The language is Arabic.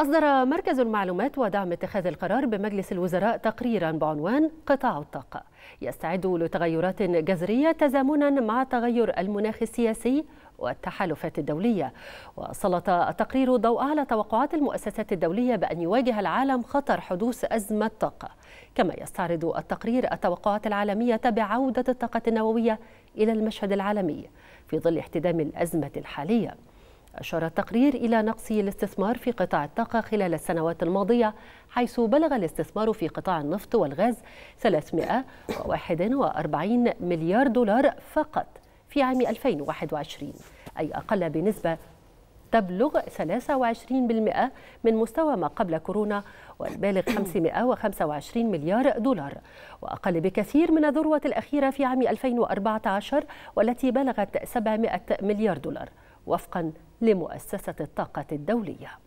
أصدر مركز المعلومات ودعم اتخاذ القرار بمجلس الوزراء تقريرا بعنوان قطاع الطاقة يستعد لتغيرات جذرية تزامنا مع تغير المناخ السياسي والتحالفات الدولية وسلط التقرير الضوء على توقعات المؤسسات الدولية بأن يواجه العالم خطر حدوث أزمة طاقة كما يستعرض التقرير التوقعات العالمية بعودة الطاقة النووية إلى المشهد العالمي في ظل احتدام الأزمة الحالية أشار التقرير إلى نقص الاستثمار في قطاع الطاقة خلال السنوات الماضية حيث بلغ الاستثمار في قطاع النفط والغاز 341 مليار دولار فقط في عام 2021 أي أقل بنسبة تبلغ 23% من مستوى ما قبل كورونا والبالغ 525 مليار دولار وأقل بكثير من الذروة الأخيرة في عام 2014 والتي بلغت 700 مليار دولار وفقا لمؤسسة الطاقة الدولية